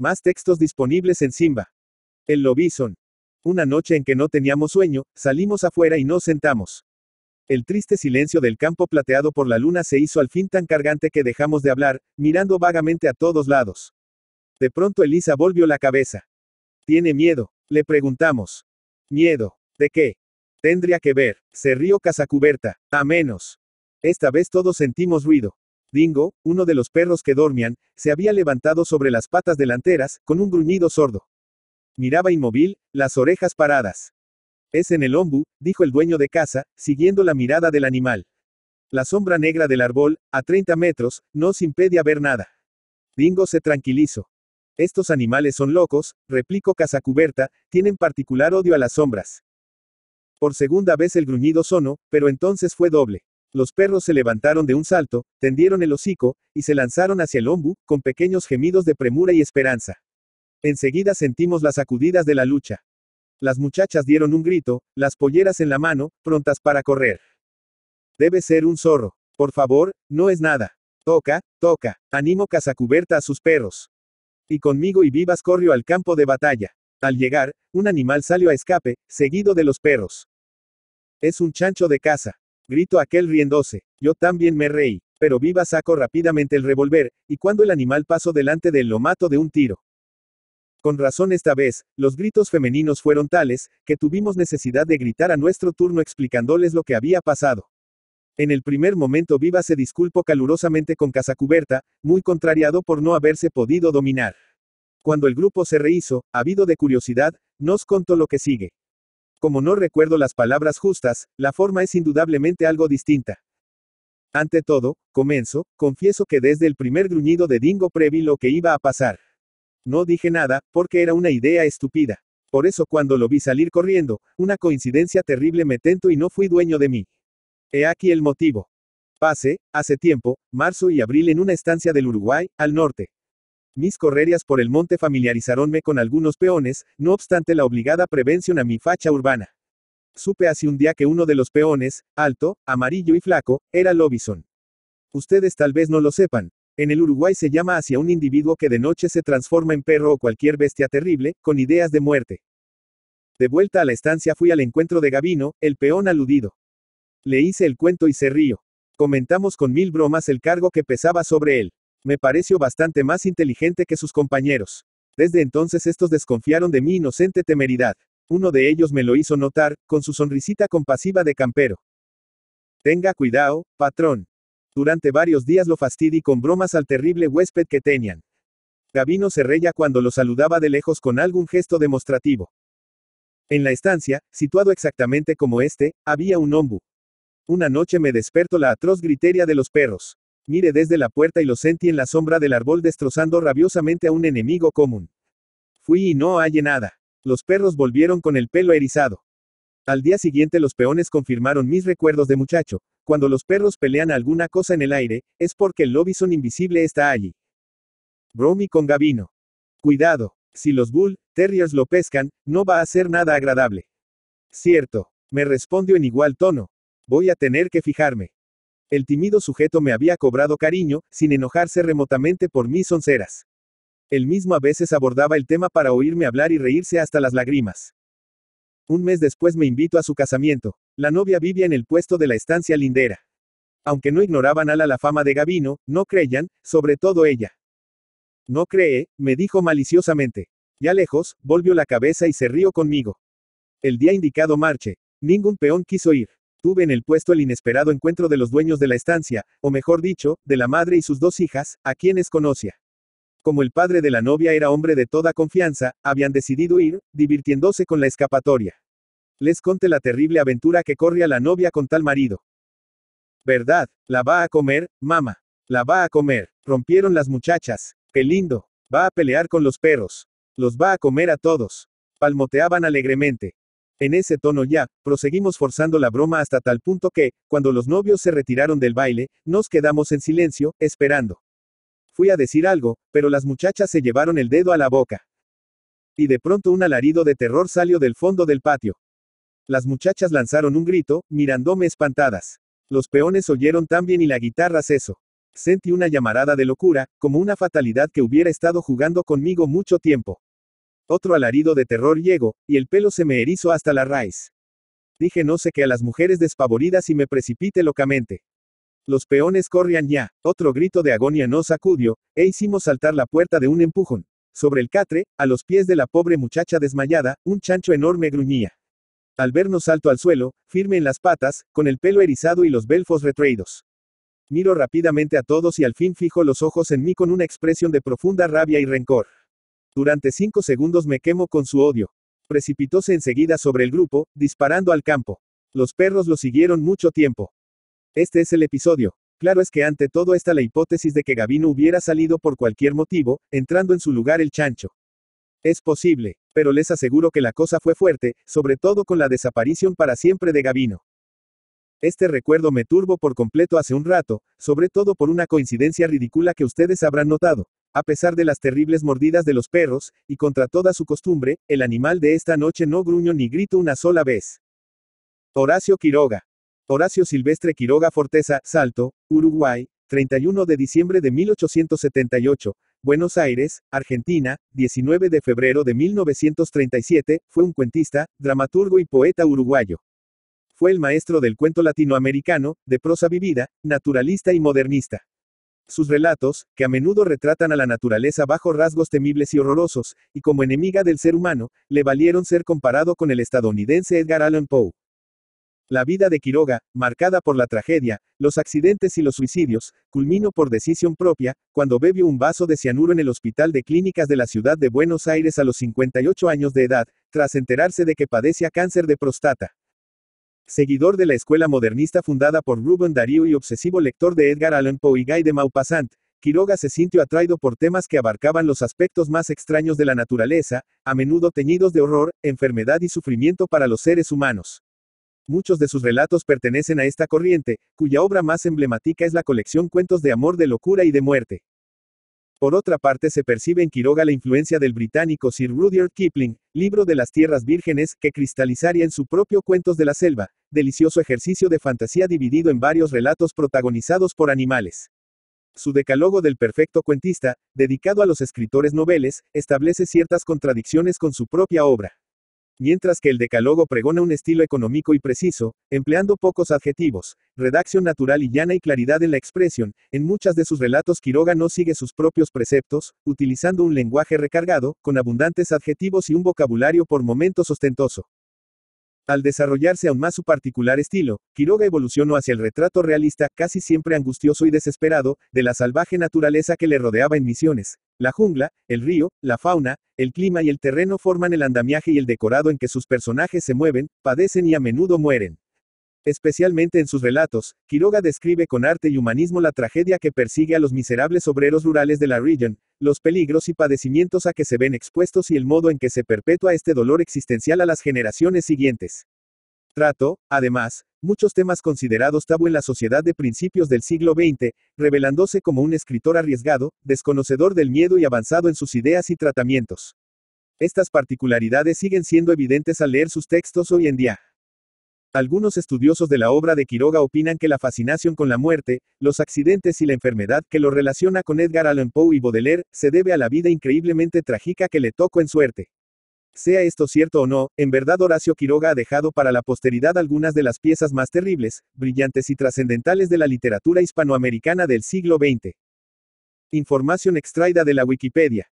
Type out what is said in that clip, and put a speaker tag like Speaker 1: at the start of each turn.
Speaker 1: Más textos disponibles en Simba. El Lobison. Una noche en que no teníamos sueño, salimos afuera y nos sentamos. El triste silencio del campo plateado por la luna se hizo al fin tan cargante que dejamos de hablar, mirando vagamente a todos lados. De pronto Elisa volvió la cabeza. ¿Tiene miedo? Le preguntamos. ¿Miedo? ¿De qué? Tendría que ver. Se rió Casacuberta. A menos. Esta vez todos sentimos ruido. Dingo, uno de los perros que dormían, se había levantado sobre las patas delanteras, con un gruñido sordo. Miraba inmóvil, las orejas paradas. Es en el ombu, dijo el dueño de casa, siguiendo la mirada del animal. La sombra negra del árbol, a 30 metros, no impede a ver nada. Dingo se tranquilizó. Estos animales son locos, replicó Casacuberta, tienen particular odio a las sombras. Por segunda vez el gruñido sonó, pero entonces fue doble. Los perros se levantaron de un salto, tendieron el hocico, y se lanzaron hacia el ombu, con pequeños gemidos de premura y esperanza. Enseguida sentimos las sacudidas de la lucha. Las muchachas dieron un grito, las polleras en la mano, prontas para correr. Debe ser un zorro. Por favor, no es nada. Toca, toca. Animo Casacuberta a sus perros. Y conmigo y vivas corrió al campo de batalla. Al llegar, un animal salió a escape, seguido de los perros. Es un chancho de caza grito aquel riéndose. Yo también me reí. Pero viva sacó rápidamente el revólver, y cuando el animal pasó delante de él lo mato de un tiro. Con razón esta vez, los gritos femeninos fueron tales, que tuvimos necesidad de gritar a nuestro turno explicándoles lo que había pasado. En el primer momento Viva se disculpó calurosamente con Casacuberta, muy contrariado por no haberse podido dominar. Cuando el grupo se rehizo, habido de curiosidad, nos contó lo que sigue. Como no recuerdo las palabras justas, la forma es indudablemente algo distinta. Ante todo, comienzo, confieso que desde el primer gruñido de Dingo Previ lo que iba a pasar. No dije nada, porque era una idea estúpida. Por eso cuando lo vi salir corriendo, una coincidencia terrible me tento y no fui dueño de mí. He aquí el motivo. Pase, hace tiempo, marzo y abril en una estancia del Uruguay, al norte. Mis correrías por el monte familiarizaronme con algunos peones, no obstante la obligada prevención a mi facha urbana. Supe hace un día que uno de los peones, alto, amarillo y flaco, era Lobison. Ustedes tal vez no lo sepan. En el Uruguay se llama hacia un individuo que de noche se transforma en perro o cualquier bestia terrible, con ideas de muerte. De vuelta a la estancia fui al encuentro de Gavino, el peón aludido. Le hice el cuento y se río. Comentamos con mil bromas el cargo que pesaba sobre él. Me pareció bastante más inteligente que sus compañeros. Desde entonces estos desconfiaron de mi inocente temeridad. Uno de ellos me lo hizo notar, con su sonrisita compasiva de campero. Tenga cuidado, patrón. Durante varios días lo fastidí con bromas al terrible huésped que tenían. Gabino se reía cuando lo saludaba de lejos con algún gesto demostrativo. En la estancia, situado exactamente como este, había un ombu. Una noche me despertó la atroz gritería de los perros mire desde la puerta y lo sentí en la sombra del árbol destrozando rabiosamente a un enemigo común. Fui y no hallé nada. Los perros volvieron con el pelo erizado. Al día siguiente los peones confirmaron mis recuerdos de muchacho. Cuando los perros pelean alguna cosa en el aire, es porque el lobison invisible está allí. Bromi con Gavino. Cuidado. Si los Bull Terriers lo pescan, no va a ser nada agradable. Cierto. Me respondió en igual tono. Voy a tener que fijarme. El tímido sujeto me había cobrado cariño, sin enojarse remotamente por mis sonceras. Él mismo a veces abordaba el tema para oírme hablar y reírse hasta las lágrimas. Un mes después me invito a su casamiento. La novia vivía en el puesto de la estancia lindera. Aunque no ignoraban ala la fama de Gabino, no creían, sobre todo ella. No cree, me dijo maliciosamente. Ya lejos, volvió la cabeza y se rió conmigo. El día indicado marche. Ningún peón quiso ir. Tuve en el puesto el inesperado encuentro de los dueños de la estancia, o mejor dicho, de la madre y sus dos hijas, a quienes conocía. Como el padre de la novia era hombre de toda confianza, habían decidido ir, divirtiéndose con la escapatoria. Les conté la terrible aventura que a la novia con tal marido. ¿Verdad? La va a comer, mamá. La va a comer. Rompieron las muchachas. Qué lindo. Va a pelear con los perros. Los va a comer a todos. Palmoteaban alegremente. En ese tono ya, proseguimos forzando la broma hasta tal punto que, cuando los novios se retiraron del baile, nos quedamos en silencio, esperando. Fui a decir algo, pero las muchachas se llevaron el dedo a la boca. Y de pronto un alarido de terror salió del fondo del patio. Las muchachas lanzaron un grito, mirándome espantadas. Los peones oyeron también y la guitarra cesó. Sentí una llamarada de locura, como una fatalidad que hubiera estado jugando conmigo mucho tiempo. Otro alarido de terror llegó, y el pelo se me erizó hasta la raíz. Dije no sé qué a las mujeres despavoridas y me precipité locamente. Los peones corrían ya. Otro grito de agonía nos sacudió, e hicimos saltar la puerta de un empujón. Sobre el catre, a los pies de la pobre muchacha desmayada, un chancho enorme gruñía. Al vernos salto al suelo, firme en las patas, con el pelo erizado y los belfos retraídos. Miro rápidamente a todos y al fin fijo los ojos en mí con una expresión de profunda rabia y rencor. Durante cinco segundos me quemo con su odio. Precipitóse enseguida sobre el grupo, disparando al campo. Los perros lo siguieron mucho tiempo. Este es el episodio. Claro es que ante todo está la hipótesis de que Gavino hubiera salido por cualquier motivo, entrando en su lugar el chancho. Es posible, pero les aseguro que la cosa fue fuerte, sobre todo con la desaparición para siempre de Gavino. Este recuerdo me turbo por completo hace un rato, sobre todo por una coincidencia ridícula que ustedes habrán notado. A pesar de las terribles mordidas de los perros, y contra toda su costumbre, el animal de esta noche no gruñó ni gritó una sola vez. Horacio Quiroga. Horacio Silvestre Quiroga Forteza, Salto, Uruguay, 31 de diciembre de 1878, Buenos Aires, Argentina, 19 de febrero de 1937, fue un cuentista, dramaturgo y poeta uruguayo. Fue el maestro del cuento latinoamericano, de prosa vivida, naturalista y modernista. Sus relatos, que a menudo retratan a la naturaleza bajo rasgos temibles y horrorosos, y como enemiga del ser humano, le valieron ser comparado con el estadounidense Edgar Allan Poe. La vida de Quiroga, marcada por la tragedia, los accidentes y los suicidios, culminó por decisión propia, cuando bebió un vaso de cianuro en el Hospital de Clínicas de la Ciudad de Buenos Aires a los 58 años de edad, tras enterarse de que padecía cáncer de próstata seguidor de la escuela modernista fundada por Rubén Darío y obsesivo lector de Edgar Allan Poe y Guy de Maupassant, Quiroga se sintió atraído por temas que abarcaban los aspectos más extraños de la naturaleza, a menudo teñidos de horror, enfermedad y sufrimiento para los seres humanos. Muchos de sus relatos pertenecen a esta corriente, cuya obra más emblemática es la colección Cuentos de Amor de Locura y de Muerte. Por otra parte, se percibe en Quiroga la influencia del británico Sir Rudyard Kipling, libro de las tierras vírgenes, que cristalizaría en su propio Cuentos de la Selva, delicioso ejercicio de fantasía dividido en varios relatos protagonizados por animales. Su decálogo del perfecto cuentista, dedicado a los escritores noveles, establece ciertas contradicciones con su propia obra. Mientras que el Decálogo pregona un estilo económico y preciso, empleando pocos adjetivos, redacción natural y llana y claridad en la expresión, en muchas de sus relatos Quiroga no sigue sus propios preceptos, utilizando un lenguaje recargado, con abundantes adjetivos y un vocabulario por momentos ostentoso. Al desarrollarse aún más su particular estilo, Quiroga evolucionó hacia el retrato realista, casi siempre angustioso y desesperado, de la salvaje naturaleza que le rodeaba en Misiones, la jungla, el río, la fauna, el clima y el terreno forman el andamiaje y el decorado en que sus personajes se mueven, padecen y a menudo mueren. Especialmente en sus relatos, Quiroga describe con arte y humanismo la tragedia que persigue a los miserables obreros rurales de la región, los peligros y padecimientos a que se ven expuestos y el modo en que se perpetúa este dolor existencial a las generaciones siguientes. Trato, además, muchos temas considerados tabú en la sociedad de principios del siglo XX, revelándose como un escritor arriesgado, desconocedor del miedo y avanzado en sus ideas y tratamientos. Estas particularidades siguen siendo evidentes al leer sus textos hoy en día. Algunos estudiosos de la obra de Quiroga opinan que la fascinación con la muerte, los accidentes y la enfermedad que lo relaciona con Edgar Allan Poe y Baudelaire, se debe a la vida increíblemente trágica que le tocó en suerte. Sea esto cierto o no, en verdad Horacio Quiroga ha dejado para la posteridad algunas de las piezas más terribles, brillantes y trascendentales de la literatura hispanoamericana del siglo XX. Información extraída de la Wikipedia.